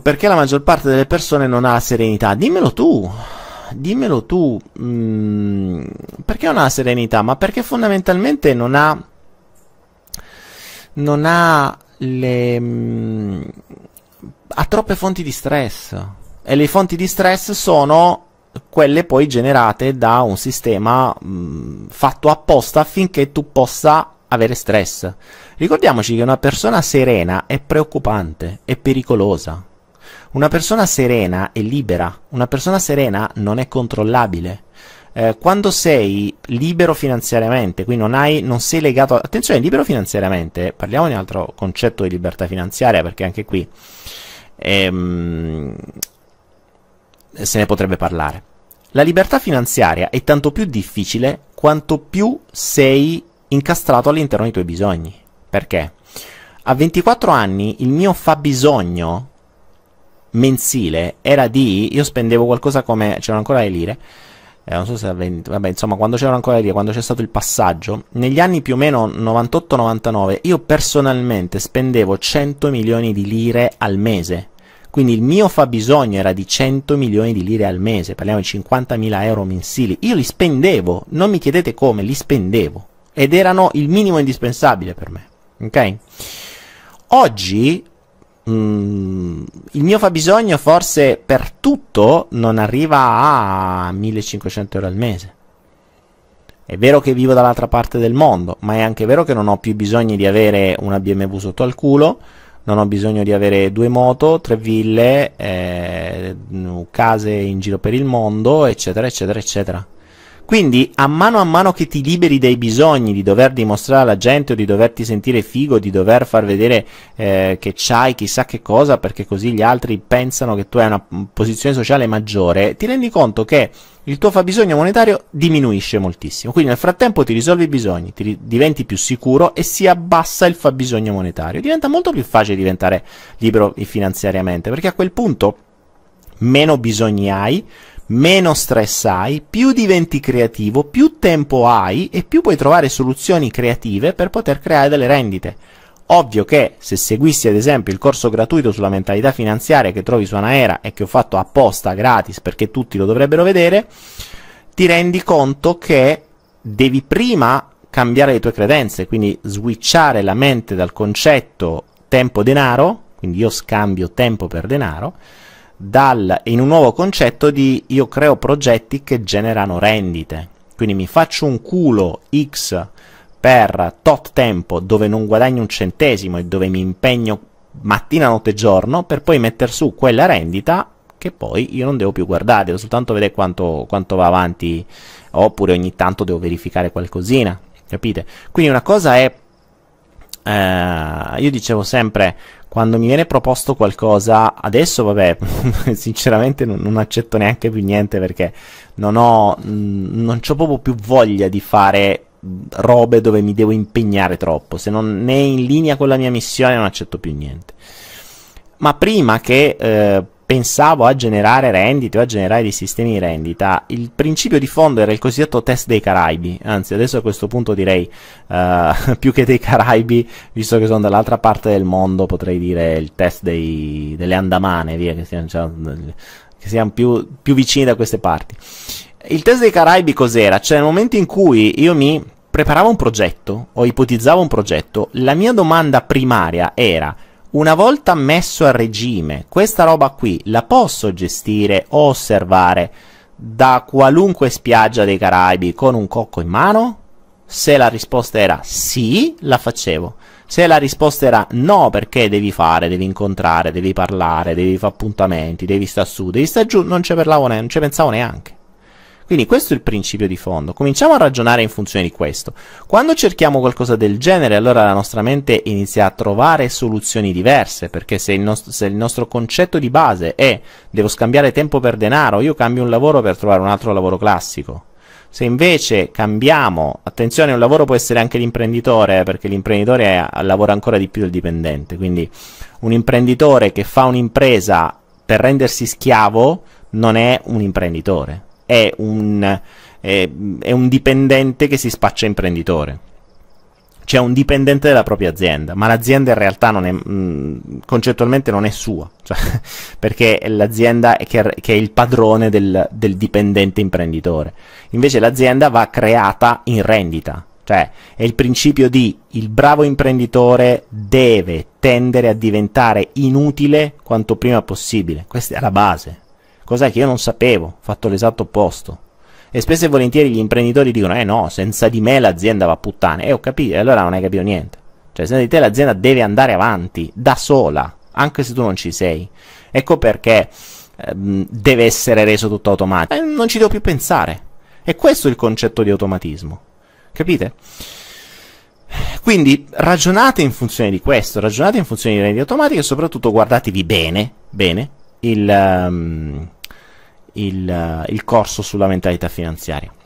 perché la maggior parte delle persone non ha la serenità? Dimmelo tu, dimmelo tu, mm, perché non ha la serenità? Ma perché fondamentalmente non ha, non ha le, mm, ha troppe fonti di stress e le fonti di stress sono quelle poi generate da un sistema mh, mm, fatto apposta affinché tu possa avere stress. Ricordiamoci che una persona serena è preoccupante, è pericolosa. Una persona serena è libera, una persona serena non è controllabile. Eh, quando sei libero finanziariamente, quindi non, hai, non sei legato... A... Attenzione, libero finanziariamente, parliamo di un altro concetto di libertà finanziaria, perché anche qui ehm, se ne potrebbe parlare. La libertà finanziaria è tanto più difficile quanto più sei incastrato all'interno dei tuoi bisogni. Perché? A 24 anni il mio fabbisogno mensile era di... Io spendevo qualcosa come... C'erano ancora le lire. Eh, non so se era 20, vabbè, insomma, quando c'erano ancora le lire, quando c'è stato il passaggio, negli anni più o meno 98-99, io personalmente spendevo 100 milioni di lire al mese. Quindi il mio fabbisogno era di 100 milioni di lire al mese, parliamo di 50 mila euro mensili. Io li spendevo, non mi chiedete come, li spendevo. Ed erano il minimo indispensabile per me. Ok? Oggi Mm, il mio fabbisogno forse per tutto non arriva a 1500 euro al mese. È vero che vivo dall'altra parte del mondo, ma è anche vero che non ho più bisogno di avere una BMW sotto al culo, non ho bisogno di avere due moto, tre ville, eh, case in giro per il mondo, eccetera, eccetera, eccetera. Quindi a mano a mano che ti liberi dai bisogni di dover dimostrare alla gente o di doverti sentire figo, di dover far vedere eh, che c'hai chissà che cosa perché così gli altri pensano che tu hai una posizione sociale maggiore, ti rendi conto che il tuo fabbisogno monetario diminuisce moltissimo. Quindi nel frattempo ti risolvi i bisogni, ri- diventi più sicuro e si abbassa il fabbisogno monetario. Diventa molto più facile diventare libero finanziariamente perché a quel punto meno bisogni hai, meno stress hai, più diventi creativo, più tempo hai e più puoi trovare soluzioni creative per poter creare delle rendite. Ovvio che se seguissi ad esempio il corso gratuito sulla mentalità finanziaria che trovi su Anaera e che ho fatto apposta gratis perché tutti lo dovrebbero vedere, ti rendi conto che devi prima cambiare le tue credenze, quindi switchare la mente dal concetto tempo-denaro, quindi io scambio tempo per denaro, dal, in un nuovo concetto di io creo progetti che generano rendite. Quindi mi faccio un culo X per tot tempo dove non guadagno un centesimo e dove mi impegno mattina, notte e giorno per poi mettere su quella rendita che poi io non devo più guardare, devo soltanto vedere quanto, quanto va avanti oppure ogni tanto devo verificare qualcosina, capite? Quindi una cosa è, eh, io dicevo sempre, quando mi viene proposto qualcosa, adesso vabbè, sinceramente non, non, accetto neanche più niente perché non ho, mm, non ho proprio più voglia di fare robe dove mi devo impegnare troppo, se non è in linea con la mia missione non accetto più niente. Ma prima che eh, pensavo a generare rendite o a generare dei sistemi di rendita, il principio di fondo era il cosiddetto test dei Caraibi, anzi adesso a questo punto direi uh, più che dei Caraibi, visto che sono dall'altra parte del mondo, potrei dire il test dei, delle Andamane, via, che siamo, cioè, che siamo più, più vicini da queste parti. Il test dei Caraibi cos'era? Cioè nel momento in cui io mi preparavo un progetto o ipotizzavo un progetto, la mia domanda primaria era una volta messo a regime, questa roba qui la posso gestire o osservare da qualunque spiaggia dei Caraibi con un cocco in mano? Se la risposta era sì, la facevo. Se la risposta era no, perché devi fare, devi incontrare, devi parlare, devi fare appuntamenti, devi stare su, devi stare giù, non ci non ci pensavo neanche. Quindi questo è il principio di fondo. Cominciamo a ragionare in funzione di questo. Quando cerchiamo qualcosa del genere, allora la nostra mente inizia a trovare soluzioni diverse, perché se il, nost- se il nostro concetto di base è devo scambiare tempo per denaro, io cambio un lavoro per trovare un altro lavoro classico. Se invece cambiamo, attenzione, un lavoro può essere anche l'imprenditore, eh, perché l'imprenditore lavora ancora di più del dipendente, quindi un imprenditore che fa un'impresa per rendersi schiavo non è un imprenditore è un, è, è un dipendente che si spaccia imprenditore c'è cioè, un dipendente della propria azienda, ma l'azienda in realtà non è, mh, mm, concettualmente non è sua, cioè, perché è l'azienda che, che, è il padrone del, del, dipendente imprenditore. Invece l'azienda va creata in rendita, cioè è il principio di il bravo imprenditore deve tendere a diventare inutile quanto prima possibile, questa è la base cosa che io non sapevo, ho fatto l'esatto opposto. E spesso e volentieri gli imprenditori dicono, eh no, senza di me l'azienda va a puttane. E eh, ho capito, e allora non hai capito niente. Cioè, senza di te l'azienda deve andare avanti, da sola, anche se tu non ci sei. Ecco perché ehm, deve essere reso tutto automatico. Eh, non ci devo più pensare. E questo è il concetto di automatismo. Capite? Quindi ragionate in funzione di questo, ragionate in funzione di rendite automatiche e soprattutto guardatevi bene, bene, il... Um, il, eh, il corso sulla mentalità finanziaria.